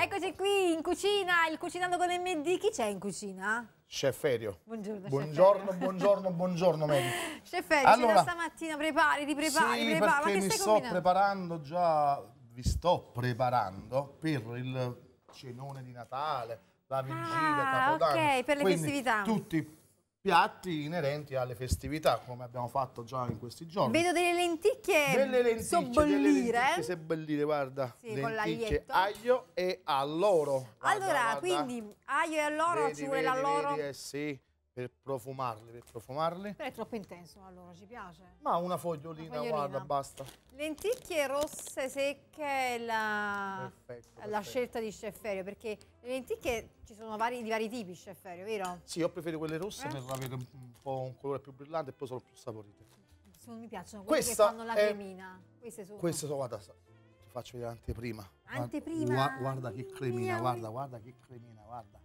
Eccoci qui in cucina, il Cucinando con MD. Chi c'è in cucina? Chef Erio. Buongiorno, buongiorno, buongiorno, buongiorno, Mary. Chef Erio, allora, stamattina prepari, ti prepari, sì, prepari. perché mi sto combinando? preparando già, vi sto preparando per il cenone di Natale, la vigilia, ah, Capodanno. ok, per le Quindi, festività. tutti piatti inerenti alle festività, come abbiamo fatto già in questi giorni. Vedo delle lenticchie, delle lenticchie sobbollire. Delle lenticchie eh? sebbellire, guarda, sì, lenticchie, con aglio e alloro. Guarda, allora, guarda. quindi aglio e alloro, vedi, ci vuole l'alloro? Eh sì per profumarli, per profumarli. Però è troppo intenso, allora ci piace. Ma una fogliolina, una guarda, basta. Lenticchie rosse secche è la, perfetto, la perfetto. scelta di Sceferio, perché le lenticchie ci sono vari, di vari tipi, Sceferio, vero? Sì, io preferisco quelle rosse eh? per avere un, un po' un colore più brillante e poi sono più saporite. Non mi piacciono quelle Questa che fanno la cremina. Queste sono. Queste sono, guarda, ti faccio vedere l'anteprima. Anteprima? Guarda, guarda che cremina, guarda, guarda che cremina, guarda.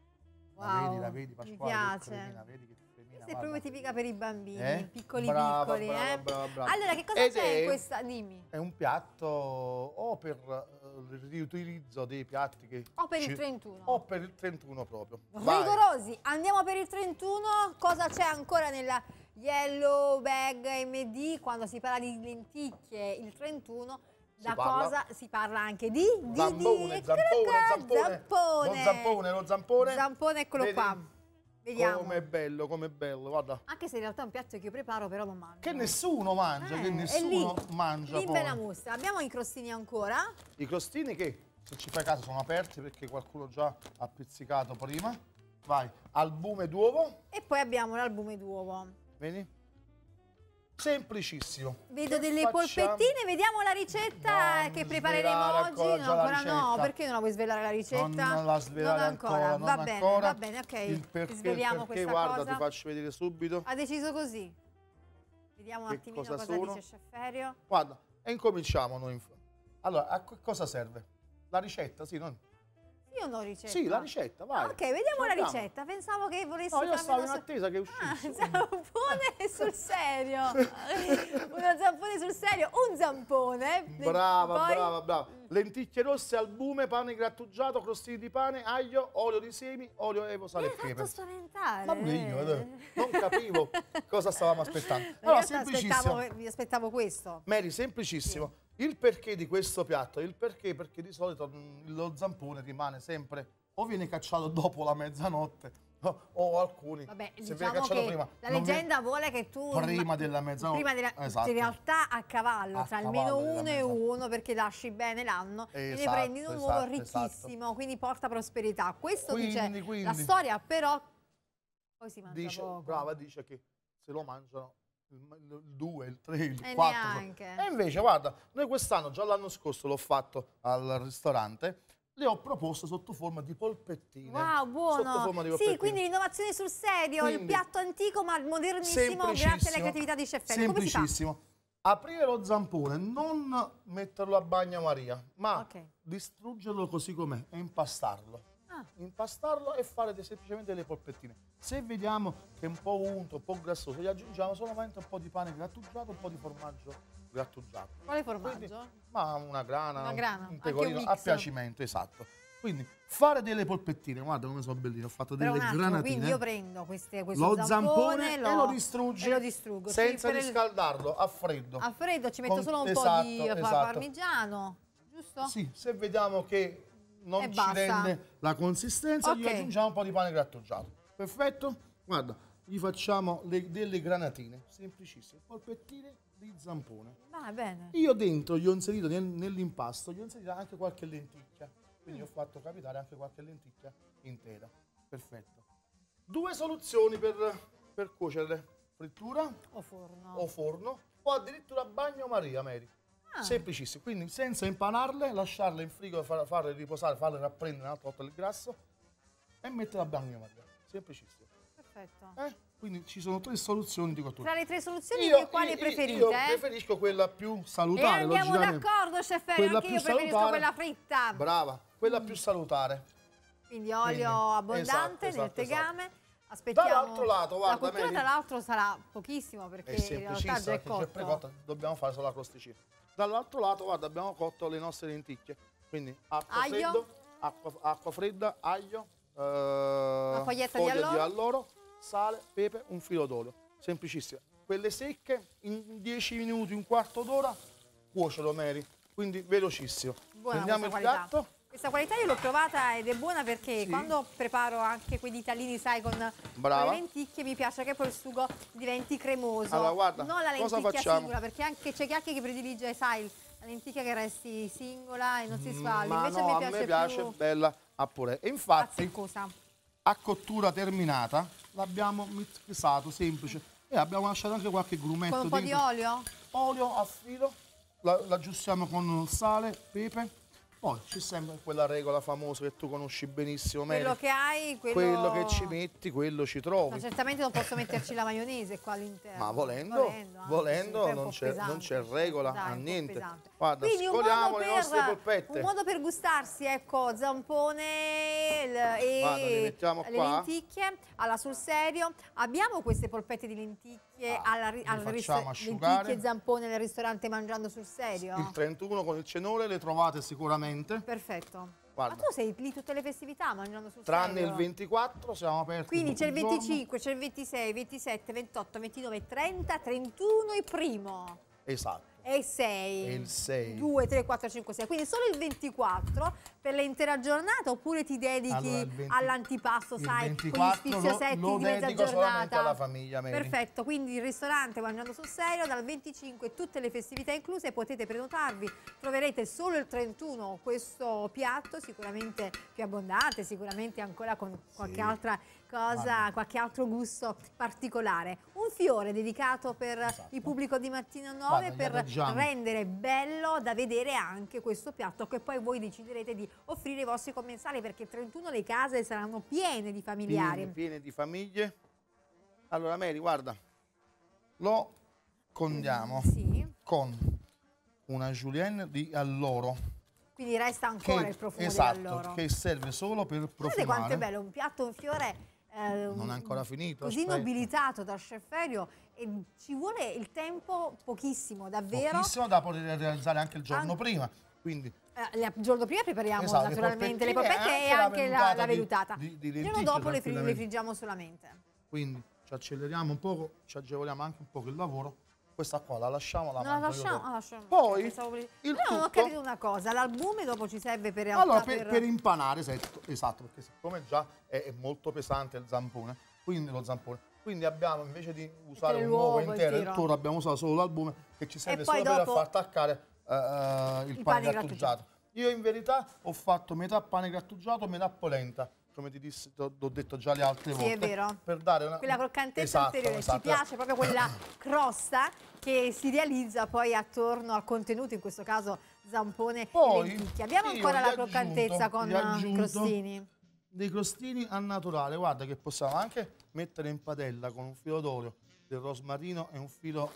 Wow, la vedi, la vedi, Pasquale, mi piace. Cremina, vedi che cremina, Questa è proprio tipica per i bambini, eh? piccoli brava, piccoli. Brava, eh? brava, brava. Allora, che cosa c'è in questa? Dimmi. È un piatto o per eh, il riutilizzo dei piatti che... O per ci... il 31. O per il 31 proprio. Vai. Rigorosi, andiamo per il 31. Cosa c'è ancora nella yellow bag MD quando si parla di lenticchie? Il 31 la parla. cosa si parla anche di, zampone, di, zampone, zampone, zampone, lo zampone, lo zampone. Zampone eccolo Vedi? qua. Vediamo. Com'è bello, com'è bello, guarda. Anche se in realtà è un piatto che io preparo, però non mangio. Che nessuno mangia, eh, che nessuno lì, mangia. Lì bella mostra. Abbiamo i crostini ancora. I crostini che, se ci fai caso, sono aperti perché qualcuno già ha pizzicato prima. Vai, albume d'uovo. E poi abbiamo l'albume d'uovo. Vedi? Semplicissimo. Vedo delle Facciamo... polpettine, vediamo la ricetta non che prepareremo oggi. No, ancora no, perché non la vuoi svelare la ricetta? Non, non la svelare non ancora, ancora. Va, bene, ancora. va bene, ok. Il perché, Sveliamo perché, guarda, cosa. ti faccio vedere subito. Ha deciso così. Vediamo un attimino cosa, cosa sono. dice Sciafferio. Guarda, e incominciamo noi. Allora, a cosa serve? La ricetta, sì, non... Io non ho ricetta. Sì, la ricetta, vai. Ok, vediamo Andiamo. la ricetta. Pensavo che volessi... No, io stavo in attesa che uscisse. Ah, zampone sul serio. Uno zampone sul serio, un zampone. Brava, poi... brava, brava. Lenticchie rosse, albume, pane grattugiato, crostini di pane, aglio, olio di semi, olio, evo, sale e pepe. Mi spaventare. Ma eh. non capivo cosa stavamo aspettando. Allora, semplicissimo. Aspettavo, eh, mi aspettavo questo. Mary, semplicissimo. Sì. Il perché di questo piatto? Il perché? Perché di solito mm, lo zampone rimane sempre o viene cacciato dopo la mezzanotte o alcuni Vabbè, se diciamo cacciato prima la leggenda vi... vuole che tu prima della mezzanotte prima della... Esatto. in realtà a cavallo a tra almeno uno e uno perché lasci bene l'anno esatto, e ne esatto, prendi un esatto, uovo esatto. ricchissimo quindi porta prosperità questo quindi, dice quindi. la storia però poi si mangia dice, poco. brava dice che se lo mangiano il 2, il 3, il 4. E invece, guarda, noi quest'anno, già l'anno scorso l'ho fatto al ristorante, le ho proposto sotto forma di polpettine. Wow, buono! Di sì, quindi l'innovazione sul serio, quindi, il piatto antico ma modernissimo grazie alla creatività di Chef Fede. Semplicissimo. Aprire lo zampone, non metterlo a bagnomaria, ma okay. distruggerlo così com'è e impastarlo ah. impastarlo e fare semplicemente delle polpettine. Se vediamo che è un po' unto, un po' grassoso, gli aggiungiamo solamente un po' di pane grattugiato, un po' di formaggio grattugiato. Quale formaggio? Quindi, ma una grana, una grana, un pecorino un a piacimento, esatto. Quindi fare delle polpettine, guarda come sono belline, ho fatto delle attimo, granatine. Quindi io prendo queste, questo lo zampone, zampone lo, e lo distrugge e lo distruggo, senza sì, riscaldarlo, a freddo. A freddo ci metto Con, solo un esatto, po' di esatto, esatto. parmigiano, giusto? Sì, se vediamo che non ci rende la consistenza, okay. gli aggiungiamo un po' di pane grattugiato. Perfetto? Guarda, gli facciamo le, delle granatine, semplicissime, polpettine di zampone. Va bene. Io dentro gli ho inserito nel, nell'impasto, gli ho inserito anche qualche lenticchia, quindi mm. ho fatto capitare anche qualche lenticchia intera. Perfetto. Due soluzioni per, per cuocerle, frittura o forno. o forno, o addirittura bagnomaria, Mary. Ah. Semplicissimo, quindi senza impanarle, lasciarle in frigo, farle, farle riposare, farle rapprendere un'altra volta il grasso e metterle a bagno Semplicissimo. Perfetto. Eh? Quindi ci sono tre soluzioni di cottura. Tra le tre soluzioni, io, quali preferite? Io preferisco quella più salutare. E eh, andiamo d'accordo, chef, anche io preferisco quella fritta. Brava, quella mm. più salutare. Quindi olio Quindi, esatto, abbondante esatto, esatto, nel tegame. Esatto. Aspettiamo. Dall'altro lato, guarda. La cottura, tra l'altro, sarà pochissimo perché è in realtà è cotta. Dobbiamo fare solo la crosticina. Dall'altro lato, guarda, abbiamo cotto le nostre lenticchie. Quindi acqua, aglio. Freddo, acqua, acqua fredda, aglio, eh, una foglietta di alloro. di alloro. sale, pepe, un filo d'olio. Semplicissimo. Quelle secche, in 10 minuti, un quarto d'ora, cuociono, Mary. Quindi velocissimo. Buona Prendiamo il qualità. piatto questa qualità io l'ho provata ed è buona perché sì. quando preparo anche quei ditalini, sai, con Brava. le lenticchie mi piace che poi il sugo diventi cremoso. Allora, guarda, non la lenticchia singola, perché anche c'è chi anche che predilige, sai, la lenticchia che resti singola e non si mm, svalva. Invece no, mi piace a me piace più... bella a purè. E infatti, Azzicosa. a cottura terminata, l'abbiamo mixato, semplice. E abbiamo lasciato anche qualche grumetto Con un po' dentro. di olio? Olio a filo, l'aggiustiamo con sale, pepe poi ci sembra quella regola famosa che tu conosci benissimo meglio. Quello che hai, quello... quello... che ci metti, quello ci trovi. Ma certamente non posso metterci la maionese qua all'interno. Ma volendo, volendo, volendo sì, non, c'è, regola Dai, a esatto, niente. Guarda, Quindi scoliamo le nostre polpette. Un modo per gustarsi, ecco, zampone il, e Guarda, le qua. lenticchie. Allora, sul serio, abbiamo queste polpette di lenticchie ah, alla, al ristorante, lenticchie e zampone nel ristorante mangiando sul serio? Il 31 con il cenone le trovate sicuramente assolutamente. Perfetto. Guarda. Ma tu sei lì tutte le festività mangiando sul Tranne serio. il 24, siamo aperti. Quindi c'è il 25, c'è il 26, 27, 28, 29, 30, 31 e primo. Esatto. E il 6. E il 6. 2, 3, 4, 5, 6. Quindi solo il 24 per l'intera giornata oppure ti dedichi allora, all'antipasto, sai, con gli spiziosetti lo, lo di mezza giornata. alla famiglia, Perfetto, quindi il ristorante Mangiando sul Serio dal 25 tutte le festività incluse potete prenotarvi. Troverete solo il 31 questo piatto sicuramente più abbondante, sicuramente ancora con qualche sì. altra qualcosa, qualche altro gusto particolare. Un fiore dedicato per esatto. il pubblico di Mattina 9 per rendere bello da vedere anche questo piatto che poi voi deciderete di offrire ai vostri commensali perché 31 le case saranno piene di familiari. Piene, piene di famiglie. Allora Mary, guarda, lo condiamo mm, sì. con una julienne di alloro. Quindi resta ancora che, il profumo esatto, dell'alloro. che serve solo per profumare. Guardate quanto è bello, un piatto, un fiore Ehm, non è ancora finito. Così aspetta. nobilitato dal Scelferio e ci vuole il tempo pochissimo, davvero. Pochissimo da poter realizzare anche il giorno An prima. Quindi eh, il giorno prima prepariamo esatto, naturalmente le polpette e anche la, la vellutata. il giorno dopo le, friggiamo solamente. Quindi ci acceleriamo un poco, ci agevoliamo anche un po' il lavoro questa qua la lasciamo, la no, lasciamo, ah, lasciamo. Poi Pensavo... il no, tutto... ho capito una cosa, l'albume dopo ci serve per... Allora, per, per... per impanare, esatto, esatto, perché siccome già è, è molto pesante il zampone, quindi lo zampone quindi abbiamo invece di usare un uovo intero il toro abbiamo usato solo l'albume che ci serve solo per far attaccare uh, eh, eh, il, il, pane, pane grattugiato. grattugiato io in verità ho fatto metà pane grattugiato metà polenta come ti disse, ho detto già le altre sì, volte. Sì, è vero. Per dare una... Quella croccantezza esatto, ulteriore, esatto. ci piace proprio quella crosta che si realizza poi attorno al contenuto, in questo caso zampone poi, e lenticchia. Abbiamo ancora la croccantezza aggiunto, con crostini. Dei crostini al naturale, guarda che possiamo anche mettere in padella con un filo d'olio del rosmarino e un filo,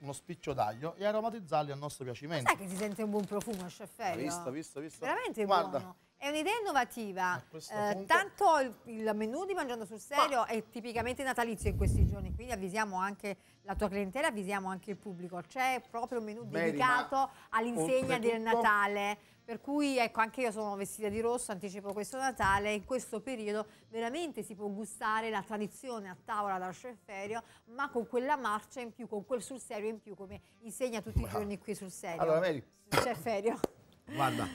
uno spiccio d'aglio e aromatizzarli al nostro piacimento. Sai che si sente un buon profumo, chef Visto, visto, visto. Veramente Guarda, buono. È un'idea innovativa, eh, tanto il, il, menù di Mangiando sul Serio Ma... è tipicamente natalizio in questi giorni, quindi avvisiamo anche la tua clientela, avvisiamo anche il pubblico, c'è proprio un menù Beh, dedicato all'insegna del Natale, per cui ecco anche io sono vestita di rosso, anticipo questo Natale, in questo periodo veramente si può gustare la tradizione a tavola dal Ferferio, ma con quella marcia in più, con quel sul serio in più, come insegna tutti Ma... i giorni qui sul serio. Allora Mary... Chef Ferio. Guarda,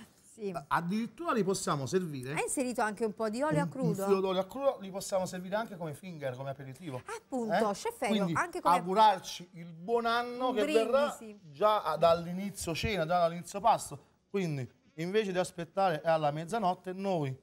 sì. Addirittura li possiamo servire. Hai inserito anche un po' di olio un, a crudo? Un filo d'olio a crudo li possiamo servire anche come finger, come aperitivo. Appunto, eh? chef Elio, anche come augurarci il buon anno un che brindisi. verrà già dall'inizio cena, già dall'inizio pasto. Quindi, invece di aspettare alla mezzanotte, noi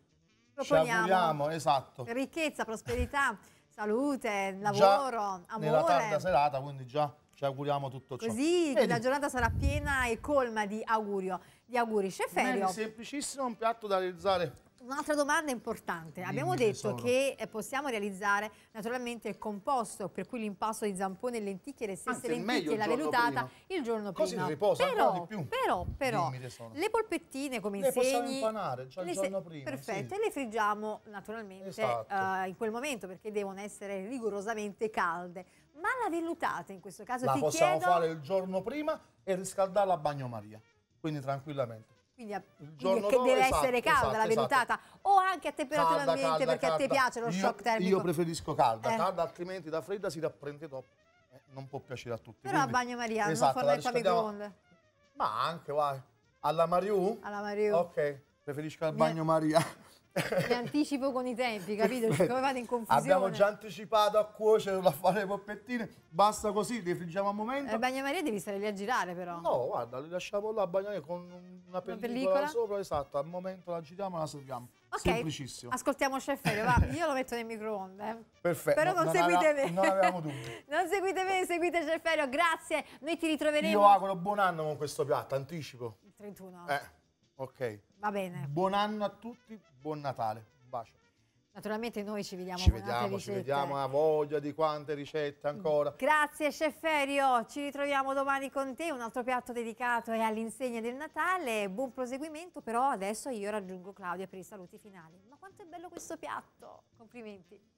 Proponiamo. ci auguriamo, esatto. Ricchezza, prosperità, salute, lavoro, già amore. nella tarda serata, quindi già ci auguriamo tutto ciò. Così Vedi? la giornata sarà piena e colma di augurio, Gli auguri. C'è Ferio. semplicissimo un piatto da realizzare Un'altra domanda importante, abbiamo Dimmi, detto che eh, possiamo realizzare naturalmente il composto, per cui l'impasto di zampone e lenticchie, le stesse Anzi, lenticchie e la vellutata il giorno prima. Così non Riposa, però, però, però Dimmi, le polpettine come le insegni... Le possiamo impanare cioè il giorno prima. Perfetto, sì. e le friggiamo naturalmente esatto. uh, in quel momento perché devono essere rigorosamente calde. Ma la vellutata in questo caso la ti chiedo... La possiamo fare il giorno prima e riscaldarla a bagnomaria, quindi tranquillamente. Quindi, ah, il che deve esatto, essere calda esatto, la vellutata esatto. o anche a temperatura calda, ambiente calda, perché calda. a te piace lo io, shock termico. Io preferisco calda, eh. calda altrimenti da fredda si rapprende troppo. Eh, non può piacere a tutti. Però quindi, a bagnomaria, esatto, non fornetta microonde. Ma anche, vai. Alla Mariù? Alla Mariù. Ok, preferisco al bagnomaria. Mi anticipo con i tempi, capito? Come vado in confusione. Abbiamo già anticipato a cuocerlo, a fare le polpettine. Basta così, le friggiamo un momento. La eh, bagnamaria devi stare lì a girare però. No, guarda, le lasciamo là a bagnare con una pellicola, pellicola, sopra, esatto. Al momento la giriamo e la serviamo. Ok, Semplicissimo. ascoltiamo Chef Elio, va, io lo metto nel microonde. Eh. Perfetto. Però non, non seguite me. Non avevamo dubbi. non seguite me, seguite Chef Elio, grazie. Noi ti ritroveremo. Io auguro buon anno con questo piatto, anticipo. Il 31. Eh, ok. Va bene. Buon anno a tutti buon Natale, un bacio. Naturalmente noi ci vediamo ci vediamo, ci vediamo, a voglia di quante ricette ancora. Grazie Chef Ferio, ci ritroviamo domani con te, un altro piatto dedicato all'insegna del Natale, buon proseguimento, però adesso io raggiungo Claudia per i saluti finali. Ma quanto è bello questo piatto, complimenti.